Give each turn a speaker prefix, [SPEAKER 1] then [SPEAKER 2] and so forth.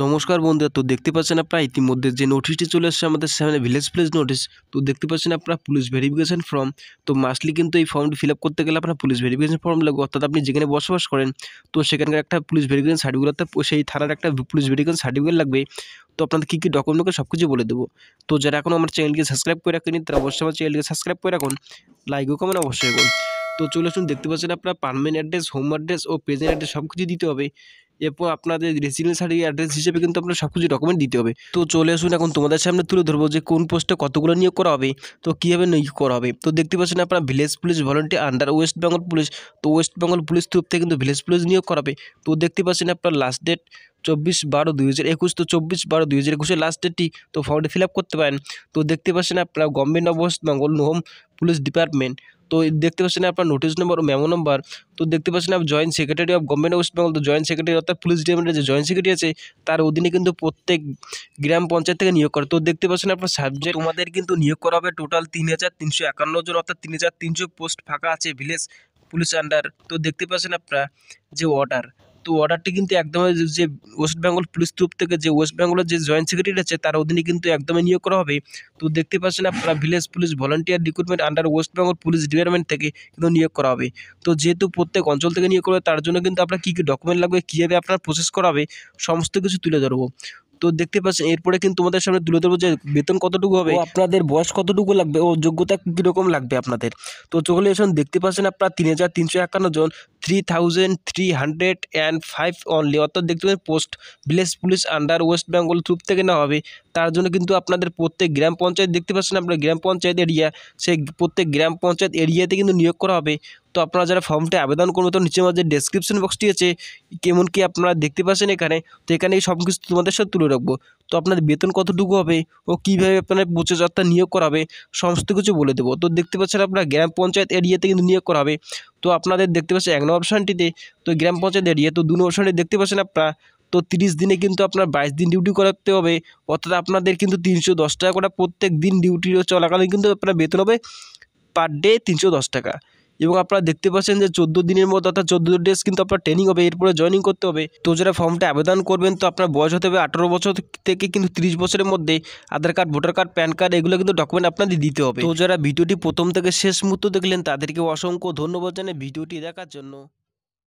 [SPEAKER 1] নমস্কার বন্ধুরা তো দেখতে পাচ্ছেন আপনারা ইতিমধ্যে যে নোটিশটি চলে আসছে আমাদের সামনে ভিলেজ প্লেস নোটিশ তো দেখতে পাচ্ছেন আপনারা পুলিশ ভেরিফিকেশান ফর্ম তো মাসলি কিন্তু এই ফর্মটি ফিল করতে গেলে আপনার পুলিশ ভেরিফিকেশান ফর্ম লাগবে অর্থাৎ আপনি যেখানে বসবাস করেন তো সেখানকার একটা পুলিশ ভেরিফিকেশান সার্টিফিকেট সেই থানার একটা পুলিশ ভেরিফিকেশান সার্টিফিকেট লাগবে তো আপনাদের কী কী ডকুমেন্ট সব কিছু বলে দেবো তো যারা এখন আমার চ্যানেলকে সাবস্ক্রাইব করে রাখেনি তারা অবশ্যই আমার চ্যানেলকে সাবস্ক্রাইব করে রাখুন লাইকও কমেন্ট অবশ্যই করুন তো চলে আসুন দেখতে পাচ্ছেন আপনার পারমানেন্ট অ্যাড্রেস হোম অ্যাড্রেস ও প্রেজেন্ট অ্যাড্রেস সব কিছু দিতে হবে এরপর আপনাদের রেসিডেন্স সার্টিফিকেট অ্যাড্রেস হিসেবে কিন্তু আপনার সব কিছু ডকুমেন্ট দিতে হবে তো চলে আসুন এখন তোমাদের সামনে তুলে ধরবো যে কোন পোস্টে কতগুলো নিয়োগ করা হবে তো কীভাবে নিয়োগ করা হবে তো দেখতে পাচ্ছেন আপনার village police volunteer under West Bengal police তো ওয়েস্ট বেঙ্গল পুলিশ থ্রুপ থেকে কিন্তু ভিলেজ পুলিশ নিয়োগ করাবে তো দেখতে পাচ্ছেন আপনার লাস্ট ডেট চব্বিশ বারো দুই হাজার একুশ তো চব্বিশ বারো দুই হাজার একুশের লাস্ট ডেটটি তো ফর্মটি ফিল আপ করতে পারেন তো দেখতে পাচ্ছেন আপনারা government of West Bengal home police department তো দেখতে পাচ্ছেন আপনার নোটিশ নম্বর ও মেমো নম্বর তো দেখতে পাচ্ছেন আপনি joint secretary of government West Bengal তো জয়েন্ট সেক্রেটারি অর্থাৎ পুলিশ ডিপার্টমেন্টের যে জয়েন্ট সেক্রেটারি আছে তার অধীনে কিন্তু প্রত্যেক গ্রাম পঞ্চায়েত থেকে নিয়োগ করে তো দেখতে পাচ্ছেন আপনার সাবজেক্ট তোমাদের কিন্তু নিয়োগ করা হবে টোটাল তিন হাজার তিনশো একান্ন জন অর্থাৎ তিন হাজার তিনশো পোস্ট ফাঁকা আছে ভিলেজ পুলিশ আন্ডার তো দেখতে পাচ্ছেন আপনার যে অর্ডার তো অর্ডারটি কিন্তু একদমই যে ওয়েস্ট বেঙ্গল পুলিশ তরফ থেকে যে ওয়েস্ট বেঙ্গলের যে জয়েন্ট সেক্রেটারি আছে তার অধীনে কিন্তু একদমই নিয়োগ করা হবে তো দেখতে পাচ্ছেন আপনারা village police volunteer recruitment under West Bengal police department থেকে কিন্তু নিয়োগ করা হবে তো যেহেতু প্রত্যেক অঞ্চল থেকে নিয়োগ করবে তার জন্য কিন্তু আপনার কী কী ডকুমেন্ট লাগবে কীভাবে আপনার প্রসেস করা হবে সমস্ত কিছু তুলে ধরবো তো দেখতে পাচ্ছেন এরপরে কিন্তু তোমাদের সামনে তুলে ধরবো যে বেতন কতটুকু হবে আপনাদের বয়স কতটুকু লাগবে ও যোগ্যতা কীরকম লাগবে আপনাদের তো চলে এসে দেখতে পাচ্ছেন আপনারা তিন হাজার তিনশো একান্ন জন three thousand three hundred and five only অর্থাৎ দেখতে পাচ্ছেন post village police under West Bengal থ্রুপ থেকে না হবে তার জন্য কিন্তু আপনাদের প্রত্যেক গ্রাম পঞ্চায়েত দেখতে পাচ্ছেন আপনার গ্রাম পঞ্চায়েত এরিয়া সেই প্রত্যেক গ্রাম পঞ্চায়েত এরিয়াতে কিন্তু নিয়োগ করা হবে তো আপনারা যারা ফর্মটা আবেদন করবেন তো নিচের মধ্যে ডেসক্রিপশন বক্সটি আছে কেমন কি আপনারা দেখতে পাচ্ছেন এখানে তো এখানে সব কিছু তোমাদের সাথে তুলে রাখবো তো আপনার বেতন কতটুকু হবে ও কীভাবে আপনার পঁচিশ অর্থাৎ নিয়োগ করা হবে সমস্ত কিছু বলে দেবো তো দেখতে পাচ্ছেন আপনার গ্রাম পঞ্চায়েত এরিয়াতে কিন্তু নিয়োগ করা হবে তো আপনাদের দেখতে পাচ্ছেন এক নম্বর অপশানটিতে তো গ্রাম পঞ্চায়েতের এরিয়া ইয়ে তো দু নম্বর অপশানটি দেখতে পাচ্ছেন আপনারা তো তিরিশ দিনে কিন্তু আপনার বাইশ দিন ডিউটি করাতে হবে অর্থাৎ আপনাদের কিন্তু তিনশো দশ টাকা করে প্রত্যেক দিন ডিউটি চলাকালীন কিন্তু আপনার বেতন হবে পার ডে তিনশো দশ টাকা এবং আপনারা দেখতে পাচ্ছেন যে চোদ্দো দিনের মধ্যে অর্থাৎ চোদ্দো ডেজ কিন্তু আপনার ট্রেনিং হবে এরপরে জয়নিং করতে হবে তো যারা ফর্মটা আবেদন করবেন তো আপনার বয়স হতে হবে আঠারো বছর থেকে কিন্তু তিরিশ বছরের মধ্যে Aadhaar card voter card PAN card এগুলো কিন্তু ডকুমেন্ট আপনাদের দিতে হবে তো যারা ভিডিওটি প্রথম থেকে শেষ মুহূর্ত দেখলেন তাদেরকে অসংখ্য ধন্যবাদ জানে ভিডিওটি দেখার জন্য